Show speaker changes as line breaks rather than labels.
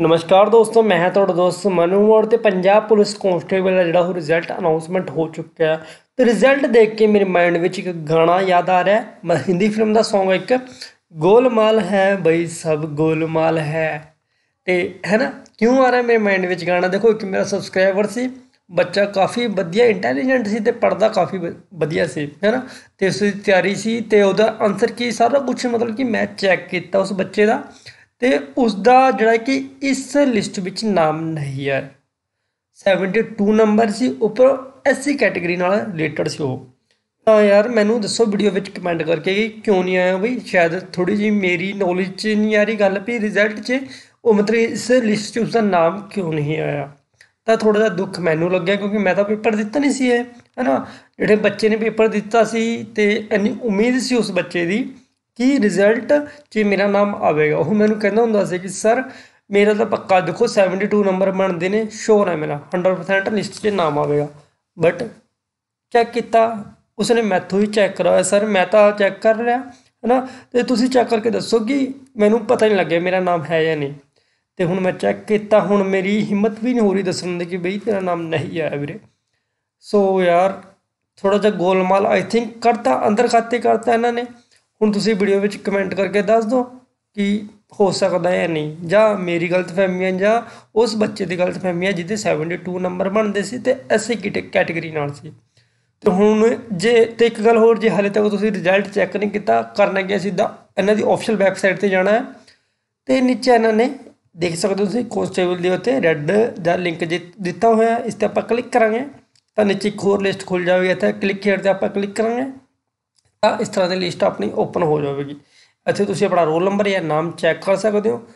ਨਮਸਕਾਰ ਦੋਸਤੋ ਮੈਂ ਤੁਹਾਡਾ ਦੋਸਤ ਮਨੂ ਮੋੜ ਤੇ ਪੰਜਾਬ ਪੁਲਿਸ ਕਾਂਸਟੇਬਲ ਦਾ ਜਿਹੜਾ ਉਹ ਰਿਜ਼ਲਟ ਅਨਾਉਂਸਮੈਂਟ ਹੋ ਚੁੱਕਿਆ ਤੇ ਰਿਜ਼ਲਟ ਦੇਖ ਕੇ ਮੇਰੇ ਮਾਈਂਡ ਵਿੱਚ ਇੱਕ ਗਾਣਾ ਯਾਦ ਆ ਰਿਹਾ ਹੈ ਹਿੰਦੀ ਫਿਲਮ ਦਾ Song ਹੈ ਇੱਕ ਗੋਲਮਾਲ ਹੈ ਬਈ ਸਭ ਗੋਲਮਾਲ ਹੈ ਤੇ ਹੈ ਨਾ ਕਿਉਂ ਆ ਰਿਹਾ ਮੇਰੇ ਮਾਈਂਡ ਵਿੱਚ ਗਾਣਾ ਦੇਖੋ ਇੱਕ ਮੇਰਾ ਸਬਸਕ੍ਰਾਈਬਰ ਸੀ ਬੱਚਾ ਕਾਫੀ ਵਧੀਆ ਇੰਟੈਲੀਜੈਂਟ ਸੀ ਤੇ ਪੜਦਾ ਕਾਫੀ ਵਧੀਆ ਸੀ ਹੈਨਾ ਤੇ ਉਸ ਦੀ ਤਿਆਰੀ ਸੀ ਤੇ ਉਹਦਾ ਆਨਸਰ ਕੀ ਸਾਰਾ ਕੁਝ ਮਤਲਬ ਕਿ ਮੈਂ ਚੈੱਕ ਕੀਤਾ ਉਸ ਬੱਚੇ ਦਾ ਤੇ ਉਸ ਦਾ ਜਿਹੜਾ ਕਿ ਇਸ ਲਿਸਟ ਵਿੱਚ ਨਾਮ ਨਹੀਂ ਹੈ 72 ਨੰਬਰ ਸੀ ਉੱਪਰ ਐਸਸੀ ਕੈਟਾਗਰੀ ਨਾਲ ਰਿਲੇਟਡ ਸੀ ਉਹ ਤਾਂ ਯਾਰ ਮੈਨੂੰ ਦੱਸੋ ਵੀਡੀਓ ਵਿੱਚ ਕਮੈਂਟ ਕਰਕੇ ਕਿ ਕਿਉਂ ਨਹੀਂ ਆਇਆ ਬਈ ਸ਼ਾਇਦ ਥੋੜੀ ਜੀ ਮੇਰੀ ਨੌਲੇਜ 'ਚ ਨਹੀਂ ਆ ਰਹੀ ਗੱਲ ਵੀ ਰਿਜ਼ਲਟ 'ਚ ਉਹ ਮਤਲਬ ਇਸ ਲਿਸਟ 'ਚ ਉਸ ਦਾ ਨਾਮ ਕਿਉਂ ਨਹੀਂ ਆਇਆ ਤਾਂ ਥੋੜਾ ਜਿਹਾ ਦੁੱਖ ਮੈਨੂੰ ਲੱਗਿਆ ਕਿਉਂਕਿ ਮੈਂ ਤਾਂ ਪੇਪਰ ਦਿੱਤਾ ਨਹੀਂ ਸੀ ਇਹ ਹੈਨਾ ਜਿਹੜੇ ਬੱਚੇ ਨੇ ਪੇਪਰ ਦਿੱਤਾ ਸੀ ਤੇ ਇੰਨੀ ਉਮੀਦ ਸੀ ਉਸ ਬੱਚੇ ਦੀ ਕੀ ਰਿਜ਼ਲਟ ਜੇ ਮੇਰਾ ਨਾਮ ਆਵੇਗਾ ਉਹ ਮੈਨੂੰ ਕਹਿੰਦਾ ਹੁੰਦਾ ਸੀ ਕਿ ਸਰ ਮੇਰਾ ਤਾਂ ਪੱਕਾ ਦੇਖੋ 72 ਨੰਬਰ ਬਣਦੇ ਨੇ ਸ਼ੋਰ ਹੈ ਮੇਰਾ 100% ਲਿਸਟ 'ਚ ਨਾਮ ਆਵੇਗਾ ਬਟ ਚੈੱਕ ਕੀਤਾ ਉਸਨੇ ਮੈਥੋਂ ਹੀ ਚੈੱਕ ਕਰਾਇਆ ਸਰ ਮੈਂ ਤਾਂ ਚੈੱਕ ਕਰ ਹੈ ਨਾ ਤੇ ਤੁਸੀਂ ਚੈੱਕ ਕਰਕੇ ਦੱਸੋ ਕਿ ਮੈਨੂੰ ਪਤਾ ਨਹੀਂ ਲੱਗਿਆ ਮੇਰਾ ਨਾਮ ਹੈ ਜਾਂ ਨਹੀਂ ਤੇ ਹੁਣ ਮੈਂ ਚੈੱਕ ਕੀਤਾ ਹੁਣ ਮੇਰੀ ਹਿੰਮਤ ਵੀ ਨਹੀਂ ਹੋ ਰਹੀ ਦੱਸਣ ਦੀ ਕਿ ਬਈ ਤੇਰਾ ਨਾਮ ਨਹੀਂ ਆਇਆ ਵੀਰੇ ਸੋ ਯਾਰ ਥੋੜਾ ਜਿਹਾ ਗੋਲਮਾਲ ਆਈ ਥਿੰਕ ਕਰਤਾ ਅੰਦਰ ਖਾਤੇ ਕਰਤਾ ਇਹਨਾਂ ਨੇ ਹੁਣ ਤੁਸੀਂ ਵੀਡੀਓ ਵਿੱਚ ਕਮੈਂਟ ਕਰਕੇ ਦੱਸ ਦਿਓ ਕਿ ਹੋ ਸਕਦਾ ਹੈ ਨਹੀਂ ਜਾਂ ਮੇਰੀ ਗਲਤਫਹਿਮੀ ਹੈ ਜਾਂ ਉਸ ਬੱਚੇ ਦੀ ਗਲਤਫਹਿਮੀ ਹੈ ਜਿਹਦੇ 72 ਨੰਬਰ ਬਣਦੇ ਸੀ ਤੇ ਐਸੀ ਕੈਟਾਗਰੀ ਨਾਲ ਸੀ ਤੇ ਹੁਣ ਜੇ ਤੇ ਇੱਕ ਗੱਲ ਹੋਰ ਜੇ ਹਾਲੇ ਤੱਕ ਤੁਸੀਂ ਰਿਜ਼ਲਟ ਚੈੱਕ ਨਹੀਂ ਕੀਤਾ ਕਰਨਾ ਕੀ ਸਿੱਧਾ ਇਹਨਾਂ ਦੀ ਆਫੀਸ਼ੀਅਲ ਵੈਬਸਾਈਟ ਤੇ ਜਾਣਾ ਹੈ ਤੇ ਨੀਚੇ ਇਹਨਾਂ ਨੇ ਦੇਖ ਸਕਦੇ ਹੋ ਤੁਸੀਂ ਟੇਬਲ ਦੇ ਉੱਤੇ ਰੈੱਡ ਦਾ ਲਿੰਕ ਦਿੱਤਾ ਹੋਇਆ ਇਸ ਤੇ ਆਪਾਂ ਕਲਿੱਕ ਕਰਾਂਗੇ ਤਾਂ ਨੀਚੇ ਇੱਕ ਹੋਰ ਲਿਸਟ ਖੁੱਲ ਜਾਵੇਗੀ ਇੱਥੇ ਕਲਿੱਕ ਹੇਅਰ ਤੇ ਆਪਾਂ ਕਲਿੱਕ ਕਰਾਂਗੇ ਇਸ ਤਰ੍ਹਾਂ ਦੀ ਲਿਸਟ ਆਪਣੀ ਓਪਨ ਹੋ ਜਾਵੇਗੀ ਇੱਥੇ ਤੁਸੀਂ ਆਪਣਾ ਰੋਲ ਨੰਬਰ ਜਾਂ ਨਾਮ ਚੈੱਕ ਕਰ ਸਕਦੇ ਹੋ